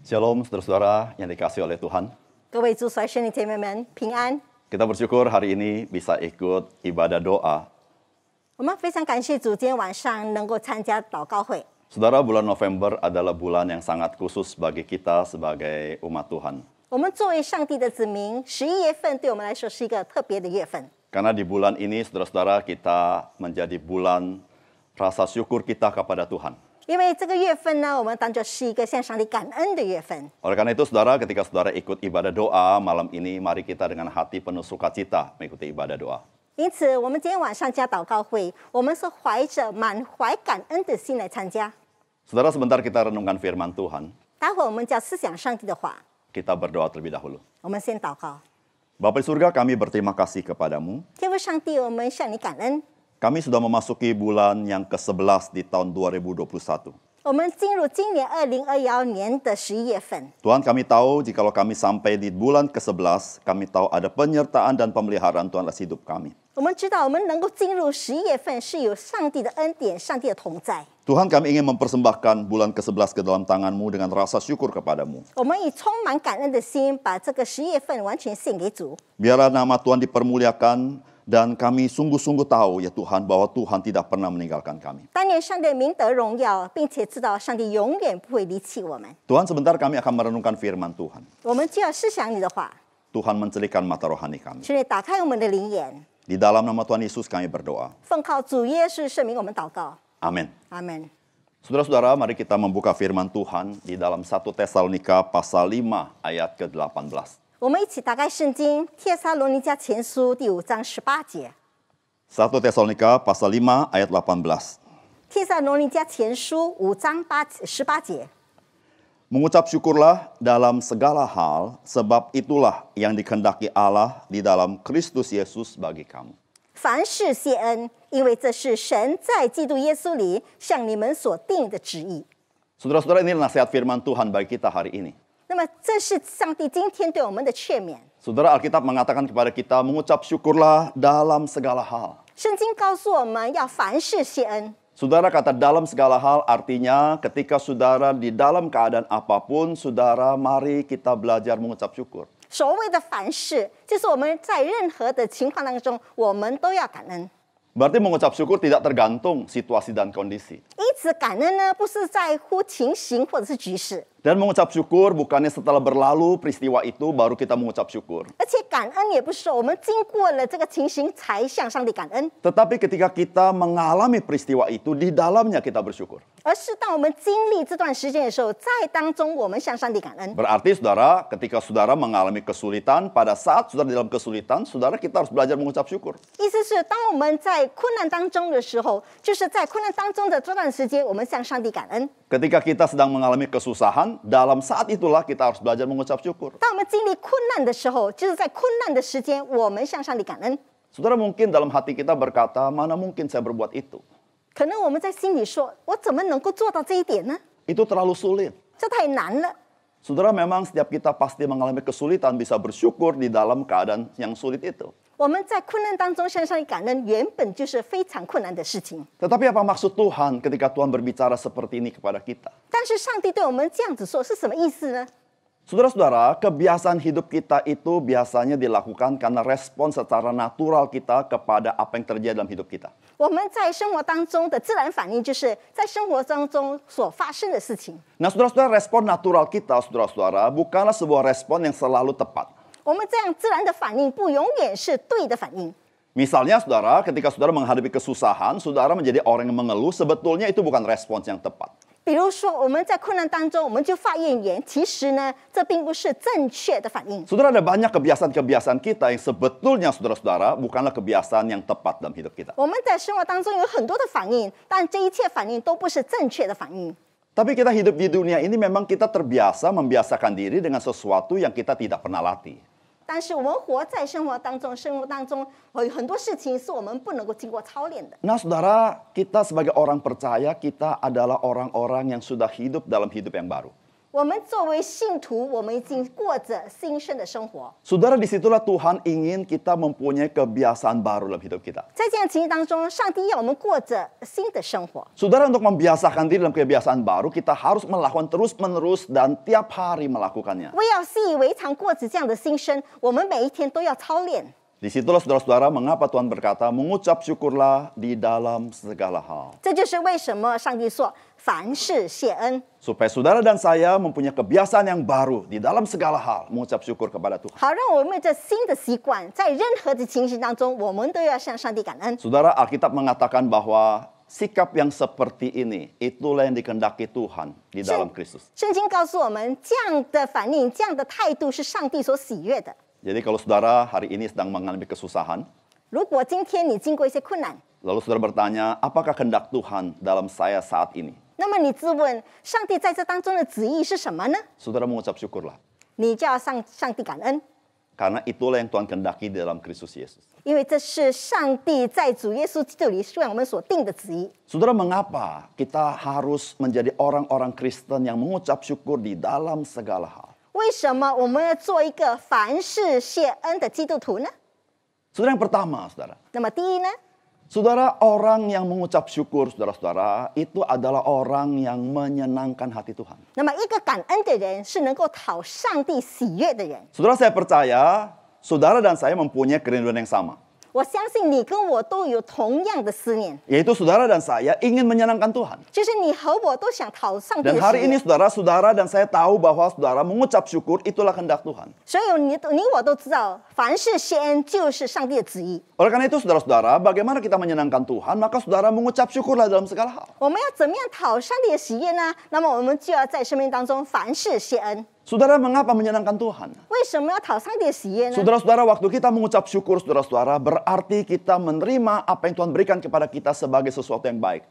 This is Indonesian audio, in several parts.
Shalom saudara-saudara yang dikasih oleh Tuhan. Kita bersyukur hari ini bisa ikut ibadah doa. Saudara, bulan November adalah bulan yang sangat khusus bagi kita sebagai umat Tuhan. Karena di bulan ini, saudara-saudara, kita menjadi bulan rasa syukur kita kepada Tuhan. Oleh karena itu, saudara, ketika saudara ikut ibadah doa malam ini, mari kita dengan hati penuh sukacita mengikuti ibadah doa. 因此，我们今天晚上加祷告会，我们是怀着满怀感恩的心来参加。Saudara, sebentar kita renungkan firman Tuhan. kita berdoa terlebih dahulu. 我们先祷告。Bapa di surga, kami berterima kasih kepadamu 天父上帝，我们向你感恩，kami sudah memasuki bulan yang ke-11 di tahun 2021. Tuhan kami tahu jikalau kami sampai di bulan ke-11, kami tahu ada penyertaan dan pemeliharaan Tuhan atas hidup kami. Tuhan kami ingin mempersembahkan bulan ke-11 ke dalam tanganmu dengan rasa syukur kepadamu. Biarlah nama Tuhan dipermuliakan dan kami sungguh-sungguh tahu ya Tuhan bahwa Tuhan tidak pernah meninggalkan kami. Tuhan sebentar kami akan merenungkan firman Tuhan. Tuhan mencelikan mata rohani kami. Di dalam nama Tuhan Yesus kami berdoa. Amin. Amin. Saudara-saudara, mari kita membuka firman Tuhan di dalam 1 Tesalonika pasal 5 ayat ke-18. 我们一起打开圣经《帖撒罗尼迦前书》第五章十八节。Satu Tesalonika pasal lima ayat 18. 帖撒罗尼迦前书五章八十八节。Mengucap syukurlah dalam segala hal, sebab itulah yang dikehendaki Allah di dalam Kristus Yesus bagi kamu. 凡事谢恩，因为这是神在基督耶稣里向你们所定的旨意。Saudara-saudara, ini nasihat firman Tuhan bagi kita hari ini. Saudara Alkitab mengatakan kepada kita mengucap syukurlah dalam segala hal. 圣经告诉我们要凡事谢恩。Saudara kata dalam segala hal artinya ketika saudara di dalam keadaan apapun, saudara mari kita belajar mengucap syukur. 所谓的凡事，就是我们在任何的情况当中，我们都要感恩。Berarti mengucap syukur tidak tergantung situasi dan kondisi. 一直感恩呢，不是在乎情形或者是局势。dan mengucap syukur bukannya setelah berlalu peristiwa itu baru kita mengucap syukur. Tetapi ketika kita mengalami peristiwa itu di dalamnya kita bersyukur. Berarti saudara, ketika saudara mengalami kesulitan, pada saat saudara dalam kesulitan, saudara kita harus belajar mengucap syukur. 意思是，当我们在困难当中的时候，就是在困难当中的这段时间，我们向上帝感恩。Ketika kita sedang mengalami kesusahan, dalam saat itulah kita harus belajar mengucap syukur. Saudara mungkin dalam hati kita berkata, mana mungkin saya berbuat itu? Itu terlalu sulit. Saudara memang setiap kita pasti mengalami kesulitan bisa bersyukur di dalam keadaan yang sulit itu. Tetapi apa maksud Tuhan ketika Tuhan berbicara seperti ini kepada kita? saudara saudara kebiasaan hidup kita itu biasanya dilakukan karena respon secara natural kita kepada apa yang terjadi dalam hidup kita. 我们在生活当中的自然反应，就是在生活当中所发生的事情。Nah, saudara-saudara, respon natural kita, saudara-saudara, bukanlah sebuah respon yang selalu tepat. 我们这样自然的反应，不永远是对的反应。Misalnya, saudara, ketika saudara menghadapi kesusahan, saudara menjadi orang yang mengeluh, sebetulnya itu bukan respons yang tepat. 比如说，我们在困难当中，我们就发怨言。其实呢，这并不是正确的反应。Saudara ada banyak kebiasaan-kebiasaan kita yang sebetulnya, saudara-saudara, bukanlah kebiasaan yang tepat dalam hidup kita。我们在生活当中有很多的反应，但这一切反应都不是正确的反应。tapi kita hidup di dunia ini memang kita terbiasa membiasakan diri dengan sesuatu yang kita tidak pernah latih。但是我们活在生活当中，生活当中有很多事情是我们不能够经过操练的。Nah, Saudara, kita sebagai orang percaya kita adalah orang-orang yang sudah hidup dalam hidup yang baru. Saudara, disitulah Tuhan ingin kita mempunyai kebiasaan baru dalam hidup kita. 在这样情境当中，上帝要我们过着新的生活。Saudara, untuk membiasakan diri dalam kebiasaan baru, kita harus melakukan terus-menerus dan tiap hari melakukannya. Disitulah saudara-saudara mengapa Tuhan berkata mengucap syukurlah di dalam segala hal. Supaya saudara dan saya mempunyai kebiasaan yang baru di dalam segala hal mengucap syukur kepada Tuhan. Saudara Alkitab mengatakan bahwa sikap yang seperti ini itulah yang dikehendaki Tuhan di dalam Kristus. 圣经告诉我们，这样的反应、这样的态度是上帝所喜悦的。jadi kalau saudara hari ini sedang mengalami kesusahan, lalu saudara bertanya, apakah kehendak Tuhan dalam saya saat ini? Saudara mengucap syukurlah. Karena itulah yang Tuhan kehendaki dalam Kristus Yesus. Saudara, mengapa kita harus menjadi orang-orang Kristen yang mengucap syukur di dalam segala hal? 为什么我们要做一个凡事谢恩的基督徒呢？Saudara yang pertama, Saudara。那么第一呢？Saudara orang yang mengucap syukur, Saudara Saudara itu adalah orang yang menyenangkan hati Tuhan。那么一个感恩的人是能够讨上帝喜悦的人。Saudara saya percaya, Saudara dan saya mempunyai kerinduan yang sama。我相信你跟我都有同样的思念。y a itu saudara dan saya ingin menyenangkan Tuhan. 就是你和我都想讨上帝 Dan hari ini, saudara-saudara dan saya tahu b a h w a saudara mengucap syukur itulah hendak Tuhan. 所以你你我都知道，凡事谢就是上帝的旨意。Olehkan itu, saudara-saudara, bagaimana kita menyenangkan Tuhan? Maka saudara mengucap syukurlah dalam segala hal. 我们要怎么样讨上帝的喜悦呢？那么我们就要在生命当中凡事谢恩。Saudara, mengapa menyenangkan Tuhan? Saudara-saudara, waktu kita mengucap syukur, saudara-saudara, berarti kita menerima apa yang Tuhan berikan kepada kita sebagai sesuatu yang baik.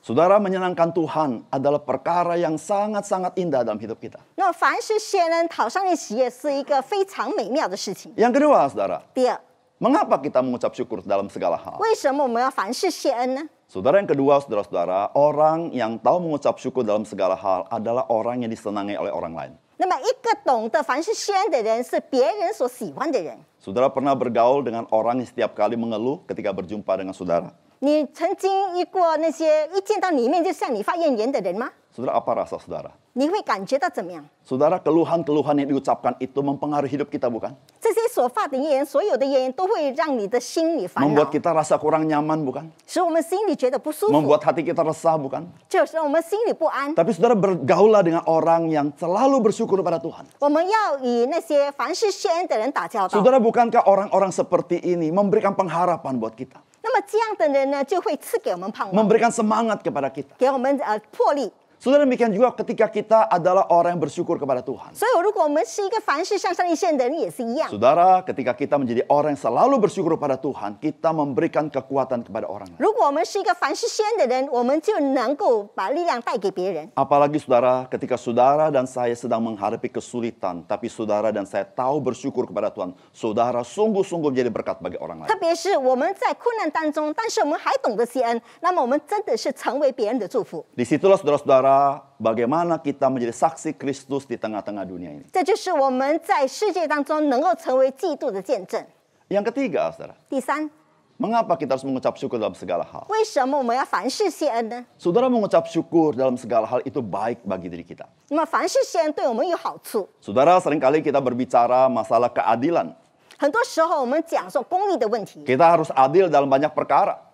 Saudara menyenangkan Tuhan adalah perkara yang sangat-sangat indah dalam hidup kita. Yang kedua, saudara. mengapa kita mengucap syukur dalam segala hal? 为什么我们要凡事谢恩呢？Saudara yang kedua, saudara-saudara, orang yang tahu mengucap syukur dalam segala hal adalah orang yang disenangi oleh orang lain. Saudara pernah bergaul dengan orang yang setiap kali mengeluh ketika berjumpa dengan saudara. Saudara, apa rasa saudara? Saudara, keluhan keluhan-keluhan yang diucapkan itu mempengaruhi hidup kita, bukan? membuat kita rasa kurang nyaman, bukan? hati kita resah, bukan? saudara bergaulah dengan orang yang selalu bersyukur pada Tuhan. bukankah orang-orang seperti ini memberikan pengharapan buat kita? Memberikan semangat kepada kita，给我们呃魄力。Saudara demikian juga ketika kita adalah orang yang bersyukur kepada Tuhan. Saudara, ketika kita menjadi orang yang selalu bersyukur kepada Tuhan, kita memberikan kekuatan kepada orang lain. Apalagi saudara, ketika saudara dan saya sedang menghadapi kesulitan, tapi saudara dan saya tahu bersyukur kepada Tuhan, saudara sungguh-sungguh menjadi berkat bagi orang lain. Disitulah saudara saudara-saudara bagaimana kita menjadi saksi Kristus di tengah-tengah dunia ini. Yang ketiga, saudara. Mengapa kita harus mengucap syukur dalam segala hal? Saudara mengucap syukur dalam segala hal itu baik bagi diri kita. Saudara, seringkali kita berbicara masalah keadilan. Kita harus adil dalam banyak perkara.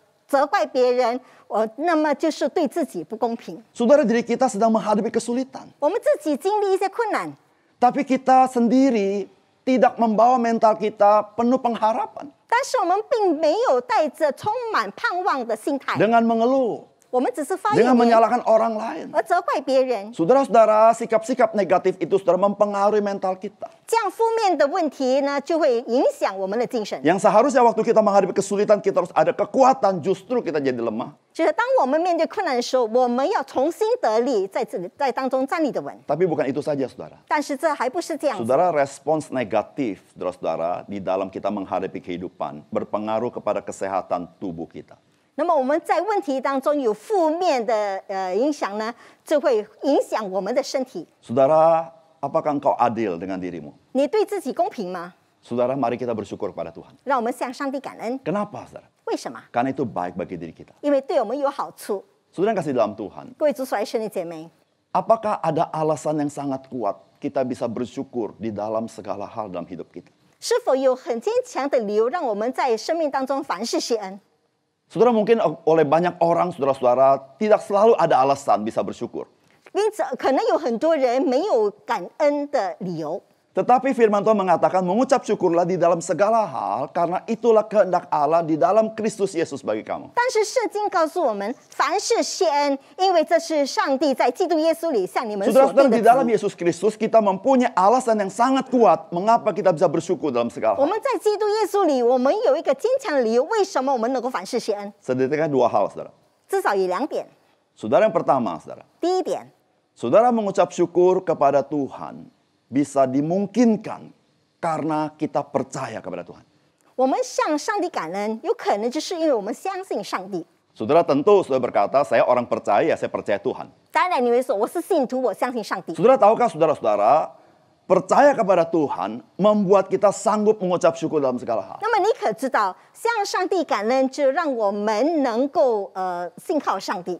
责怪别人，我那么就是对自己不公平。s a u d a r a d i r i kita sedang menghadapi kesulitan。我们自己经历一些困难，tapi kita sendiri tidak membawa mental kita penuh pengharapan。但是我们并没有带着充满盼望的心态。dengan mengeluh。dengan menyalahkan orang lain. saudara saudara sikap-sikap negatif itu sudah mempengaruhi mental kita. yang seharusnya waktu kita menghadapi kesulitan kita harus ada kekuatan, justru kita jadi lemah. 就是当我们面对困难的时候，我们要重新得力，在这在当中站立的稳。Tapi bukan itu saja, saudara. saudara respons negatif, saudara-saudara, di dalam kita menghadapi kehidupan berpengaruh kepada kesehatan tubuh kita. 那么我们在问题当中有负面的呃影响呢，就会影响我们的身体。Saudara, apakah kau adil dengan dirimu？你对自己公平吗？Saudara, mari kita bersyukur kepada Tuhan。让我们向上帝感恩。Kenapa, saudara？为什么？Karena itu baik bagi diri kita。因为对我们有好处。Saudara, kasih dalam Tuhan。各位主所爱兄弟姐妹，Apakah ada alasan yang sangat kuat kita bisa bersyukur di dalam segala hal dalam hidup kita？是否有很坚强的理由让我们在生命当中凡事谢恩？Saudara mungkin oleh banyak orang saudara-saudara tidak selalu ada alasan bisa bersyukur. 因此，可能有很多人没有感恩的理由。tetapi firman Tuhan mengatakan mengucap syukurlah di dalam segala hal karena itulah kehendak Allah di dalam Kristus Yesus bagi kamu. 但是圣经告诉我们，凡事谢恩，因为这是上帝在基督耶稣里向你们所定的。Saudara, di dalam Yesus Kristus kita mempunyai alasan yang sangat kuat mengapa kita bisa bersyukur dalam segala. hal. 我们在基督耶稣里，我们有一个坚强的理由，为什么我们能够凡事谢恩？Setidaknya dua hal, saudara. Saudara yang pertama, saudara. Saudara mengucap syukur kepada Tuhan bisa dimungkinkan karena kita percaya kepada Tuhan. Saudara tentu sudah berkata, saya orang percaya, saya percaya Tuhan. Saudara tahukah saudara-saudara, percaya kepada Tuhan membuat kita sanggup mengucap syukur dalam segala hal. 那么你可知道，向上帝感恩，就让我们能够呃信靠上帝。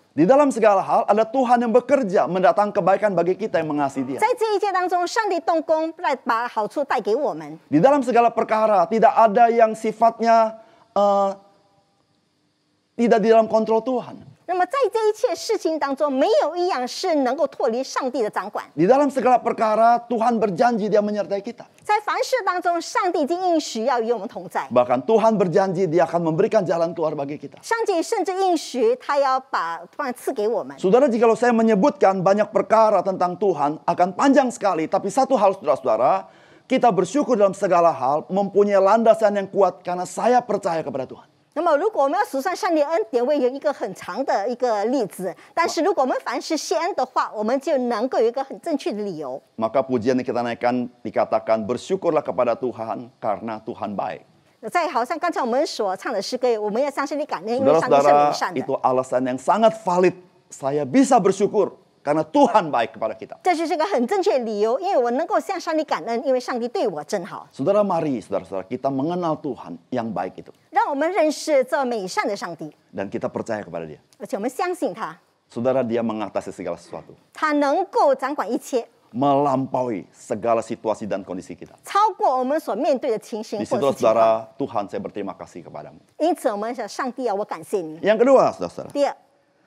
Di dalam segala hal ada Tuhan yang bekerja mendatang kebaikan bagi kita yang mengasihi Dia. Di dalam segala perkara tidak ada yang sifatnya uh, tidak di dalam kontrol Tuhan. 那么在这一切事情当中，没有一样是能够脱离上帝的掌管。Di dalam segala perkara Tuhan berjanji Dia menyertai kita. Tuhan berjanji Dia akan memberikan jalan keluar bagi kita. jika lo saya menyebutkan banyak perkara tentang Tuhan akan panjang sekali, tapi satu hal saudara-saudara, kita bersyukur dalam segala hal, mempunyai landasan yang kuat karena saya percaya kepada Tuhan. 那么，如果我们要实上上帝恩典，会有一个很长的一个例子。但是，如果我们凡事谢恩的话，我们就能够有一个很正确的理由。Maka pujian yang kita naikkan dikatakan bersyukurlah kepada Tuhan karena Tuhan baik。在好像刚才我们所唱的诗歌，我们要相信你感恩，你相信是真实的。itu alasan yang sangat valid saya bisa bersyukur。karena Tuhan baik kepada kita. Saudara mari saudara-saudara kita mengenal Tuhan yang baik itu. Dan kita percaya kepada dia. Saudara dia mengatasi segala sesuatu. Melampaui segala situasi dan kondisi kita. Di situ saudara Tuhan saya berterima kasih kepadamu. Yang kedua saudara-saudara.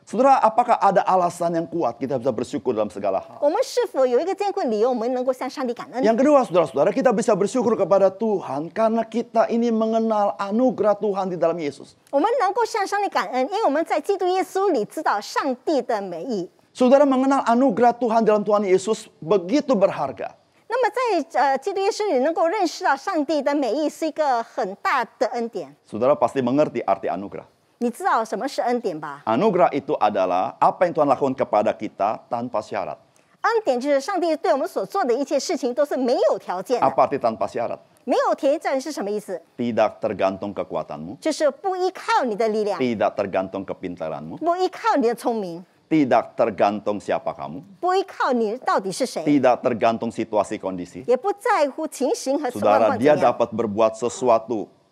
Saudara, apakah ada alasan yang kuat kita bisa bersyukur dalam segala hal? Yang kedua, saudara-saudara, kita bisa bersyukur kepada Tuhan karena kita ini mengenal anugerah Tuhan di dalam Yesus. Saudara mengenal anugerah Tuhan dalam Tuhan Yesus begitu berharga. Saudara pasti mengerti arti anugerah. 你知道什么是恩典吧？Anugerah itu adalah apa yang Tuhan lakukan kepada kita tanpa syarat. arti tanpa syarat? tergantung kekuatanmu, tergantung kepintaranmu, tergantung siapa kamu, Tidak tergantung situasi kondisi. Saudara, dia dapat berbuat sesuatu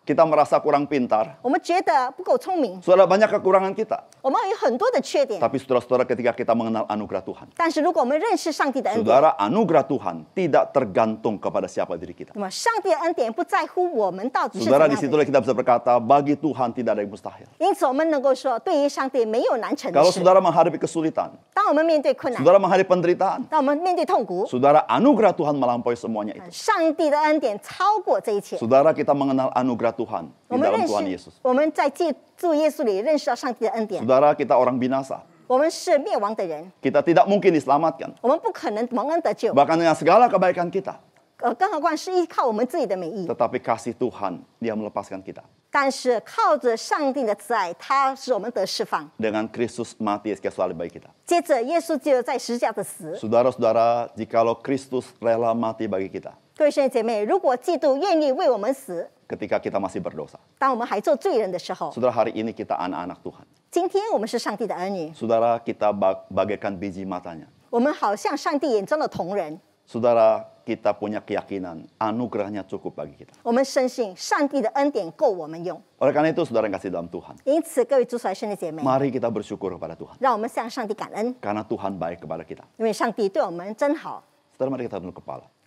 kita merasa kurang pintar. Saudara, banyak kekurangan kita. Tapi saudara-saudara ketika kita mengenal anugerah Tuhan. Saudara, anugerah Tuhan tidak tergantung kepada siapa diri kita. Saudara, disitulah kita bisa berkata, bagi Tuhan tidak ada yang mustahil. Kalau saudara menghadapi kesulitan, saudara menghadapi penderitaan, saudara anugerah Tuhan melampaui semuanya itu. Saudara, kita mengenal anugerah anugerah Tuhan di dalam Tuhan Yesus. Saudara, kita orang binasa. Kita tidak mungkin diselamatkan. Bahkan dengan segala kebaikan kita. Tetapi kasih Tuhan, dia melepaskan kita. Dengan Kristus mati sebagai salib bagi kita. saudara saudara jikalau Kristus rela mati bagi kita. 各位兄弟姐妹，如果基督愿意为我们死，当我们还做罪人的时候，今天我们是上帝的儿女，我们好像上帝眼中的瞳人，我们深信上帝的恩典够我们用。因此，各位主所爱的兄弟姐妹，让我们向上帝感恩，因为上帝对我们真好。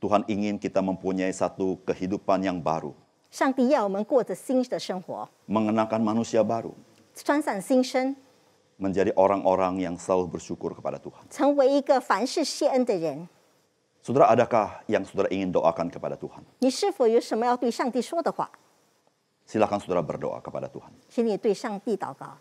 Tuhan ingin kita mempunyai satu kehidupan yang baru. Mengenakan manusia baru. Menjadi orang-orang yang selalu bersyukur kepada Tuhan. Saudara, adakah yang saudara ingin doakan kepada Tuhan? Silakan saudara berdoa kepada Tuhan.